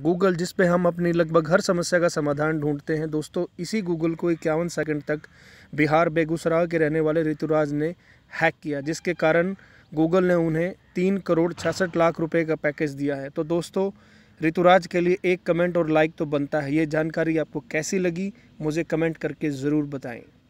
Google जिस पे हम अपनी लगभग हर समस्या का समाधान ढूंढते हैं दोस्तों इसी गूगल को इक्यावन सेकंड तक बिहार बेगूसराय के रहने वाले ऋतुराज ने हैक किया जिसके कारण गूगल ने उन्हें तीन करोड़ छियासठ लाख रुपए का पैकेज दिया है तो दोस्तों ऋतुराज के लिए एक कमेंट और लाइक तो बनता है ये जानकारी आपको कैसी लगी मुझे कमेंट करके ज़रूर बताएँ